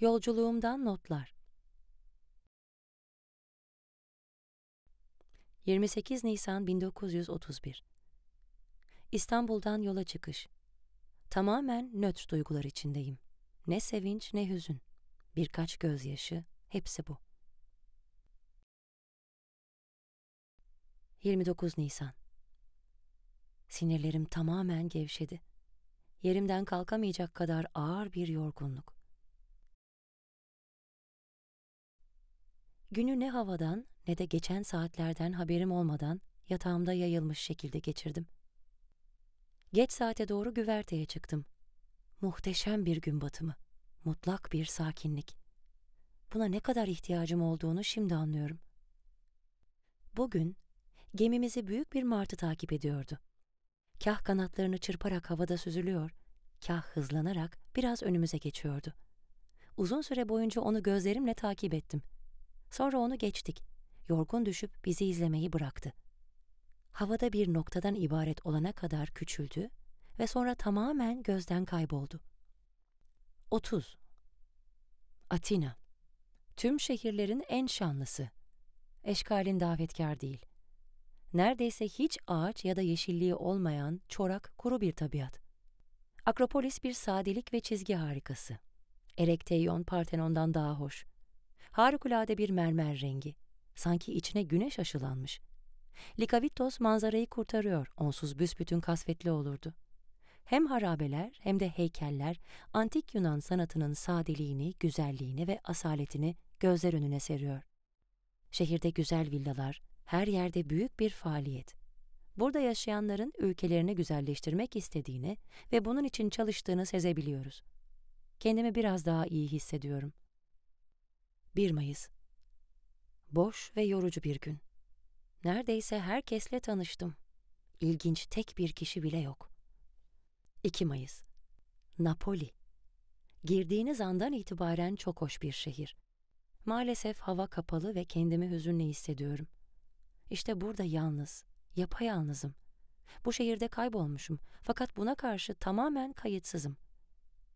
Yolculuğumdan notlar. 28 Nisan 1931 İstanbul'dan yola çıkış. Tamamen nötr duygular içindeyim. Ne sevinç ne hüzün. Birkaç gözyaşı, hepsi bu. 29 Nisan Sinirlerim tamamen gevşedi. Yerimden kalkamayacak kadar ağır bir yorgunluk. Günü ne havadan ne de geçen saatlerden haberim olmadan yatağımda yayılmış şekilde geçirdim. Geç saate doğru güverteye çıktım. Muhteşem bir gün batımı, mutlak bir sakinlik. Buna ne kadar ihtiyacım olduğunu şimdi anlıyorum. Bugün gemimizi büyük bir martı takip ediyordu. Kah kanatlarını çırparak havada süzülüyor, kah hızlanarak biraz önümüze geçiyordu. Uzun süre boyunca onu gözlerimle takip ettim.'' Sonra onu geçtik. Yorgun düşüp bizi izlemeyi bıraktı. Havada bir noktadan ibaret olana kadar küçüldü ve sonra tamamen gözden kayboldu. 30. Atina Tüm şehirlerin en şanlısı. Eşkalin davetkar değil. Neredeyse hiç ağaç ya da yeşilliği olmayan çorak kuru bir tabiat. Akropolis bir sadelik ve çizgi harikası. Erekteyon Partenon'dan daha hoş harikulade bir mermer rengi. Sanki içine güneş aşılanmış. Likavitos manzarayı kurtarıyor, onsuz büsbütün kasvetli olurdu. Hem harabeler hem de heykeller antik Yunan sanatının sadeliğini, güzelliğini ve asaletini gözler önüne seriyor. Şehirde güzel villalar, her yerde büyük bir faaliyet. Burada yaşayanların ülkelerini güzelleştirmek istediğini ve bunun için çalıştığını sezebiliyoruz. Kendimi biraz daha iyi hissediyorum.'' 1 Mayıs Boş ve yorucu bir gün. Neredeyse herkesle tanıştım. İlginç tek bir kişi bile yok. 2 Mayıs Napoli Girdiğiniz andan itibaren çok hoş bir şehir. Maalesef hava kapalı ve kendimi hüzünle hissediyorum. İşte burada yalnız, yapayalnızım. Bu şehirde kaybolmuşum fakat buna karşı tamamen kayıtsızım.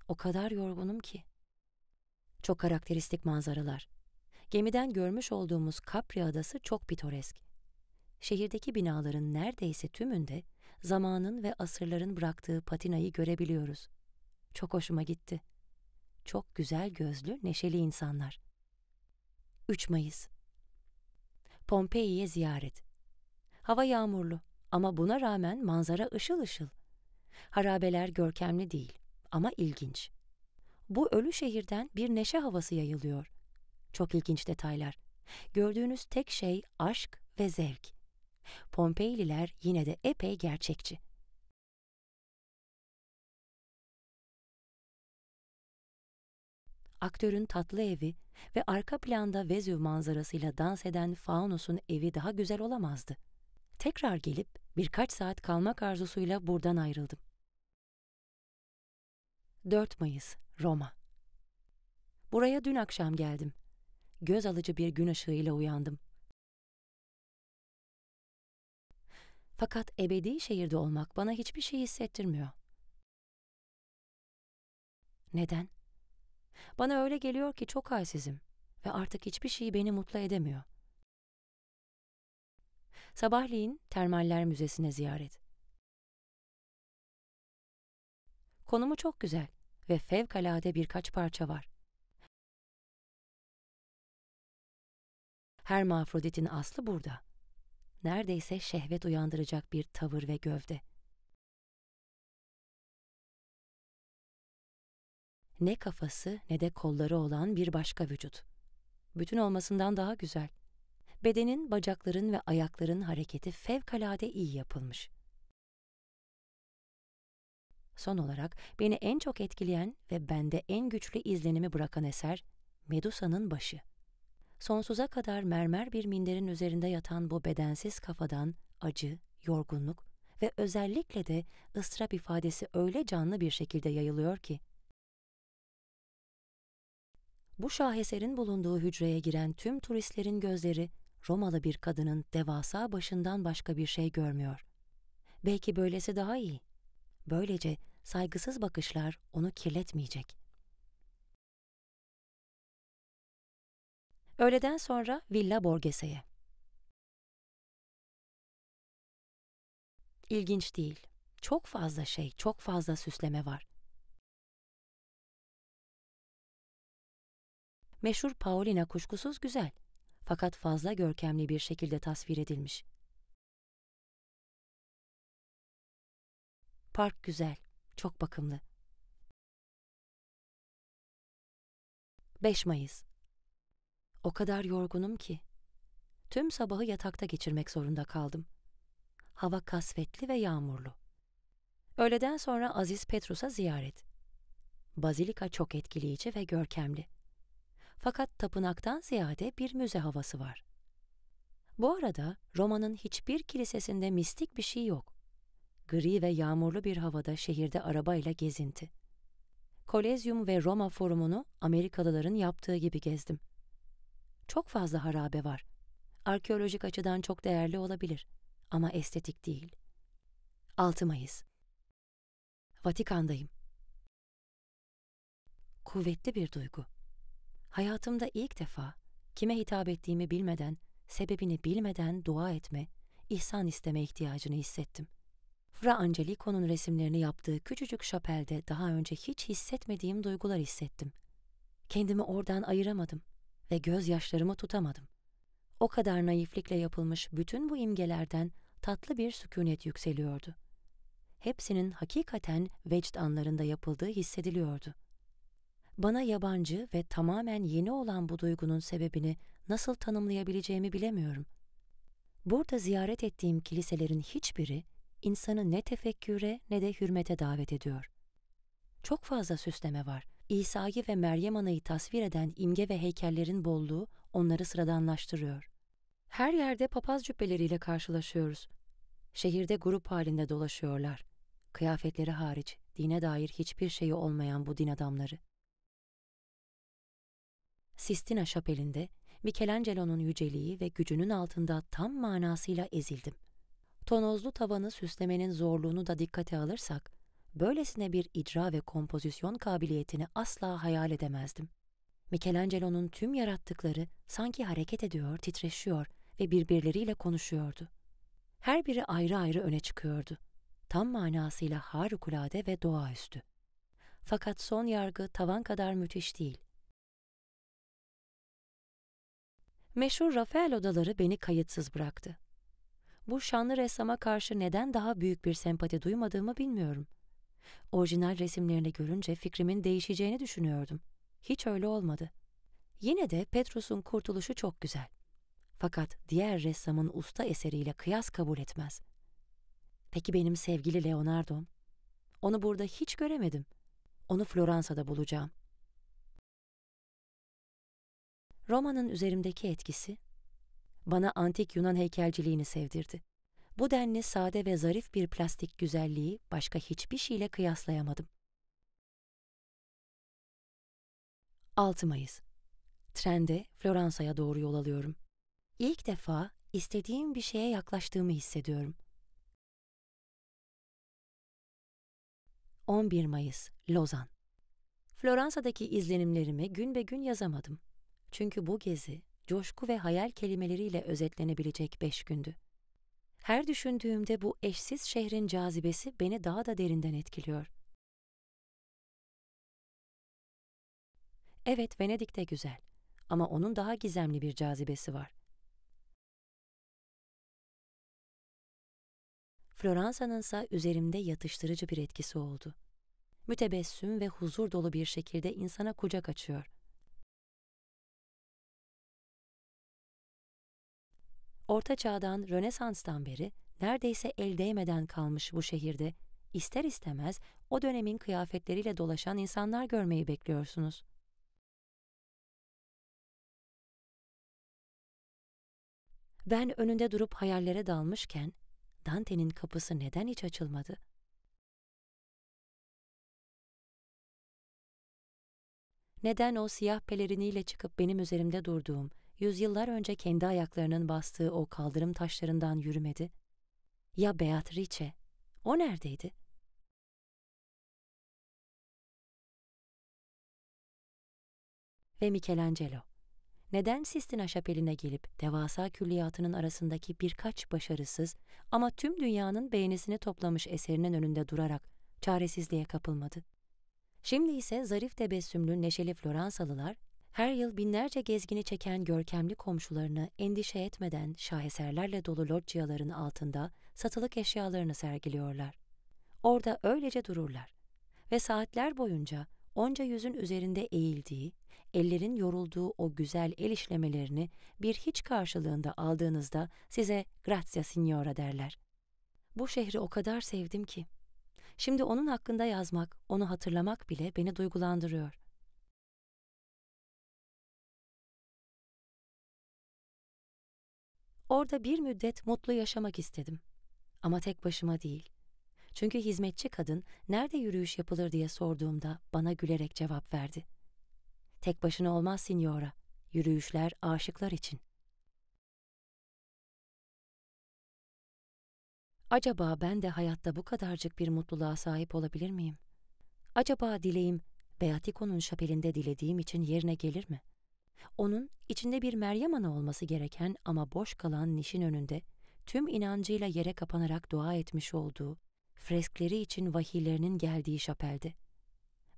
O kadar yorgunum ki. Çok karakteristik manzaralar. Gemiden görmüş olduğumuz Capri Adası çok pitoresk. Şehirdeki binaların neredeyse tümünde zamanın ve asırların bıraktığı patinayı görebiliyoruz. Çok hoşuma gitti. Çok güzel gözlü, neşeli insanlar. 3 Mayıs Pompei'ye ziyaret. Hava yağmurlu ama buna rağmen manzara ışıl ışıl. Harabeler görkemli değil ama ilginç bu ölü şehirden bir neşe havası yayılıyor. Çok ilginç detaylar. Gördüğünüz tek şey aşk ve zevk. Pompeyliler yine de epey gerçekçi. aktörün tatlı evi ve arka planda Vezüv manzarasıyla dans eden Faunus'un evi daha güzel olamazdı. Tekrar gelip birkaç saat kalmak arzusuyla buradan ayrıldım. 4 Mayıs Roma. Buraya dün akşam geldim. Göz alıcı bir gün ışığıyla uyandım. Fakat ebedi şehirde olmak bana hiçbir şey hissettirmiyor. Neden? Bana öyle geliyor ki çok halsizim ve artık hiçbir şey beni mutlu edemiyor. Sabahleyin Termaller Müzesi'ne ziyaret. Konumu çok güzel ve fevkalade birkaç parça var. Hermafrodit'in aslı burada. Neredeyse şehvet uyandıracak bir tavır ve gövde. Ne kafası ne de kolları olan bir başka vücut. Bütün olmasından daha güzel. Bedenin, bacakların ve ayakların hareketi fevkalade iyi yapılmış.'' Son olarak beni en çok etkileyen ve bende en güçlü izlenimi bırakan eser Medusa'nın başı. Sonsuza kadar mermer bir minderin üzerinde yatan bu bedensiz kafadan acı, yorgunluk ve özellikle de ıstırap ifadesi öyle canlı bir şekilde yayılıyor ki. Bu şaheserin bulunduğu hücreye giren tüm turistlerin gözleri Romalı bir kadının devasa başından başka bir şey görmüyor. Belki böylesi daha iyi. Böylece saygısız bakışlar onu kirletmeyecek. Öğleden sonra Villa Borgese'ye. İlginç değil. Çok fazla şey, çok fazla süsleme var. Meşhur Paulina kuşkusuz güzel fakat fazla görkemli bir şekilde tasvir edilmiş. Park güzel çok bakımlı. 5 Mayıs O kadar yorgunum ki. Tüm sabahı yatakta geçirmek zorunda kaldım. Hava kasvetli ve yağmurlu. Öğleden sonra Aziz Petrus'a ziyaret. Bazilika çok etkileyici ve görkemli. Fakat tapınaktan ziyade bir müze havası var. Bu arada Roma'nın hiçbir kilisesinde mistik bir şey yok gri ve yağmurlu bir havada şehirde arabayla gezinti. Kolezyum ve Roma forumunu Amerikalıların yaptığı gibi gezdim. Çok fazla harabe var. Arkeolojik açıdan çok değerli olabilir ama estetik değil. 6 Mayıs Vatikan'dayım. Kuvvetli bir duygu. Hayatımda ilk defa kime hitap ettiğimi bilmeden, sebebini bilmeden dua etme, ihsan isteme ihtiyacını hissettim.'' Fra Angelico'nun resimlerini yaptığı küçücük şapelde daha önce hiç hissetmediğim duygular hissettim. Kendimi oradan ayıramadım ve gözyaşlarımı tutamadım. O kadar naiflikle yapılmış bütün bu imgelerden tatlı bir sükunet yükseliyordu. Hepsinin hakikaten vecd anlarında yapıldığı hissediliyordu. Bana yabancı ve tamamen yeni olan bu duygunun sebebini nasıl tanımlayabileceğimi bilemiyorum. Burada ziyaret ettiğim kiliselerin hiçbiri insanı ne tefekküre ne de hürmete davet ediyor. Çok fazla süsleme var. İsa'yı ve Meryem Ana'yı tasvir eden imge ve heykellerin bolluğu onları sıradanlaştırıyor. Her yerde papaz cübbeleriyle karşılaşıyoruz. Şehirde grup halinde dolaşıyorlar. Kıyafetleri hariç dine dair hiçbir şeyi olmayan bu din adamları. Sistina Şapeli'nde Michelangelo'nun yüceliği ve gücünün altında tam manasıyla ezildim.'' tonozlu tavanı süslemenin zorluğunu da dikkate alırsak, böylesine bir icra ve kompozisyon kabiliyetini asla hayal edemezdim. Michelangelo'nun tüm yarattıkları sanki hareket ediyor, titreşiyor ve birbirleriyle konuşuyordu. Her biri ayrı ayrı öne çıkıyordu. Tam manasıyla harikulade ve doğaüstü. Fakat son yargı tavan kadar müthiş değil. Meşhur Rafael odaları beni kayıtsız bıraktı bu şanlı ressama karşı neden daha büyük bir sempati duymadığımı bilmiyorum. Orijinal resimlerini görünce fikrimin değişeceğini düşünüyordum. Hiç öyle olmadı. Yine de Petrus'un kurtuluşu çok güzel. Fakat diğer ressamın usta eseriyle kıyas kabul etmez. Peki benim sevgili Leonardo? Onu burada hiç göremedim. Onu Floransa'da bulacağım. Roma'nın üzerimdeki etkisi bana antik Yunan heykelciliğini sevdirdi. Bu denli sade ve zarif bir plastik güzelliği başka hiçbir şeyle kıyaslayamadım. 6 Mayıs Trende Floransa'ya doğru yol alıyorum. İlk defa istediğim bir şeye yaklaştığımı hissediyorum. 11 Mayıs Lozan Floransa'daki izlenimlerimi gün be gün yazamadım. Çünkü bu gezi coşku ve hayal kelimeleriyle özetlenebilecek beş gündü. Her düşündüğümde bu eşsiz şehrin cazibesi beni daha da derinden etkiliyor. Evet, Venedik de güzel ama onun daha gizemli bir cazibesi var. Floransa'nın ise üzerimde yatıştırıcı bir etkisi oldu. Mütebessüm ve huzur dolu bir şekilde insana kucak açıyor.'' Orta Çağ'dan Rönesans'tan beri neredeyse el değmeden kalmış bu şehirde ister istemez o dönemin kıyafetleriyle dolaşan insanlar görmeyi bekliyorsunuz. Ben önünde durup hayallere dalmışken Dante'nin kapısı neden hiç açılmadı? Neden o siyah peleriniyle çıkıp benim üzerimde durduğum yüzyıllar önce kendi ayaklarının bastığı o kaldırım taşlarından yürümedi? Ya Beatrice? O neredeydi? Ve Michelangelo. Neden Sistina Şapeli'ne gelip devasa külliyatının arasındaki birkaç başarısız ama tüm dünyanın beğenisini toplamış eserinin önünde durarak çaresizliğe kapılmadı? Şimdi ise zarif tebessümlü neşeli Floransalılar her yıl binlerce gezgini çeken görkemli komşularını endişe etmeden şaheserlerle dolu loggiaların altında satılık eşyalarını sergiliyorlar. Orada öylece dururlar ve saatler boyunca onca yüzün üzerinde eğildiği, ellerin yorulduğu o güzel el işlemelerini bir hiç karşılığında aldığınızda size grazia signora derler. Bu şehri o kadar sevdim ki. Şimdi onun hakkında yazmak, onu hatırlamak bile beni duygulandırıyor. Orada bir müddet mutlu yaşamak istedim. Ama tek başıma değil. Çünkü hizmetçi kadın nerede yürüyüş yapılır diye sorduğumda bana gülerek cevap verdi. Tek başına olmaz sinyora. Yürüyüşler aşıklar için. Acaba ben de hayatta bu kadarcık bir mutluluğa sahip olabilir miyim? Acaba dileğim Beatiko'nun şapelinde dilediğim için yerine gelir mi?'' Onun içinde bir Meryem Ana olması gereken ama boş kalan nişin önünde tüm inancıyla yere kapanarak dua etmiş olduğu, freskleri için vahiylerinin geldiği şapelde.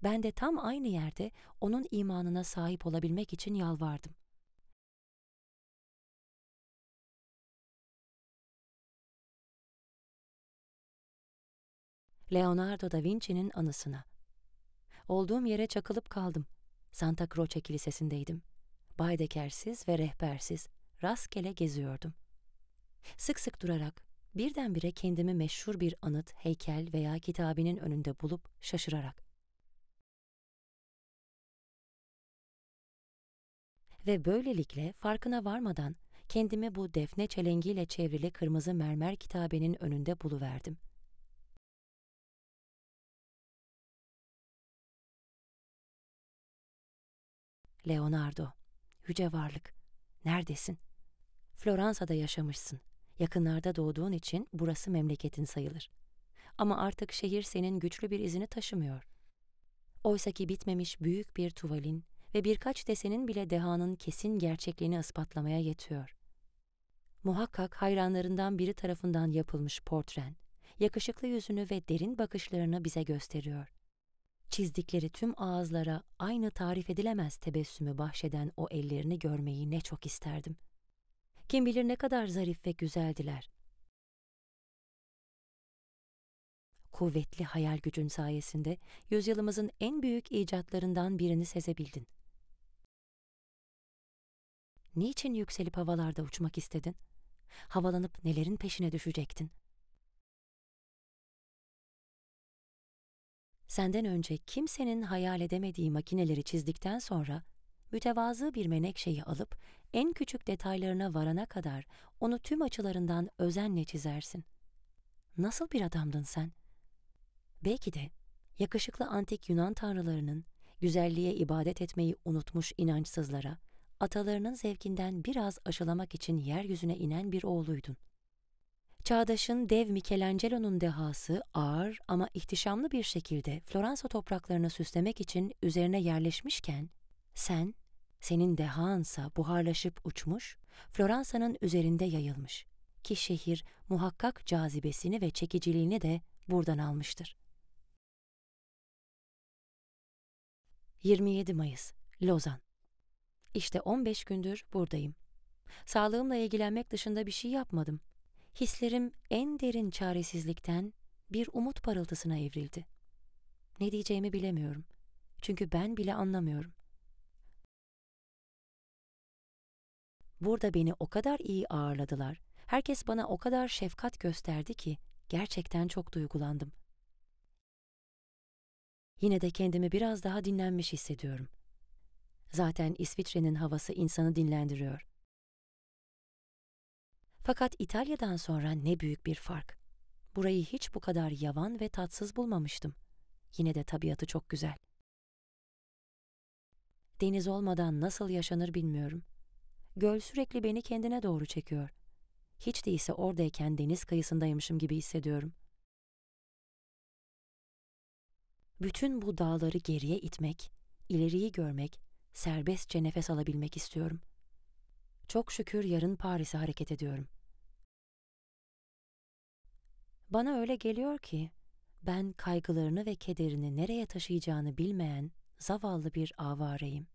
Ben de tam aynı yerde onun imanına sahip olabilmek için yalvardım. Leonardo da Vinci'nin anısına. Olduğum yere çakılıp kaldım. Santa Croce Kilisesi'ndeydim baydekersiz ve rehbersiz rastgele geziyordum. Sık sık durarak birdenbire kendimi meşhur bir anıt, heykel veya kitabinin önünde bulup şaşırarak ve böylelikle farkına varmadan kendimi bu defne çelengiyle çevrili kırmızı mermer kitabenin önünde buluverdim. Leonardo yüce varlık. Neredesin? Floransa'da yaşamışsın. Yakınlarda doğduğun için burası memleketin sayılır. Ama artık şehir senin güçlü bir izini taşımıyor. Oysaki bitmemiş büyük bir tuvalin ve birkaç desenin bile dehanın kesin gerçekliğini ispatlamaya yetiyor. Muhakkak hayranlarından biri tarafından yapılmış portren, yakışıklı yüzünü ve derin bakışlarını bize gösteriyor çizdikleri tüm ağızlara aynı tarif edilemez tebessümü bahşeden o ellerini görmeyi ne çok isterdim. Kim bilir ne kadar zarif ve güzeldiler. Kuvvetli hayal gücün sayesinde yüzyılımızın en büyük icatlarından birini sezebildin. Niçin yükselip havalarda uçmak istedin? Havalanıp nelerin peşine düşecektin?'' senden önce kimsenin hayal edemediği makineleri çizdikten sonra mütevazı bir menekşeyi alıp en küçük detaylarına varana kadar onu tüm açılarından özenle çizersin. Nasıl bir adamdın sen? Belki de yakışıklı antik Yunan tanrılarının güzelliğe ibadet etmeyi unutmuş inançsızlara, atalarının zevkinden biraz aşılamak için yeryüzüne inen bir oğluydun.'' Çağdaş'ın dev Michelangelo'nun dehası ağır ama ihtişamlı bir şekilde Floransa topraklarını süslemek için üzerine yerleşmişken, sen, senin dehansa buharlaşıp uçmuş, Floransa'nın üzerinde yayılmış ki şehir muhakkak cazibesini ve çekiciliğini de buradan almıştır. 27 Mayıs, Lozan İşte 15 gündür buradayım. Sağlığımla ilgilenmek dışında bir şey yapmadım hislerim en derin çaresizlikten bir umut parıltısına evrildi. Ne diyeceğimi bilemiyorum. Çünkü ben bile anlamıyorum. Burada beni o kadar iyi ağırladılar. Herkes bana o kadar şefkat gösterdi ki gerçekten çok duygulandım. Yine de kendimi biraz daha dinlenmiş hissediyorum. Zaten İsviçre'nin havası insanı dinlendiriyor. Fakat İtalya'dan sonra ne büyük bir fark. Burayı hiç bu kadar yavan ve tatsız bulmamıştım. Yine de tabiatı çok güzel. Deniz olmadan nasıl yaşanır bilmiyorum. Göl sürekli beni kendine doğru çekiyor. Hiç değilse oradayken deniz kıyısındaymışım gibi hissediyorum. Bütün bu dağları geriye itmek, ileriyi görmek, serbestçe nefes alabilmek istiyorum. Çok şükür yarın Paris'e hareket ediyorum. Bana öyle geliyor ki ben kaygılarını ve kederini nereye taşıyacağını bilmeyen zavallı bir avareyim.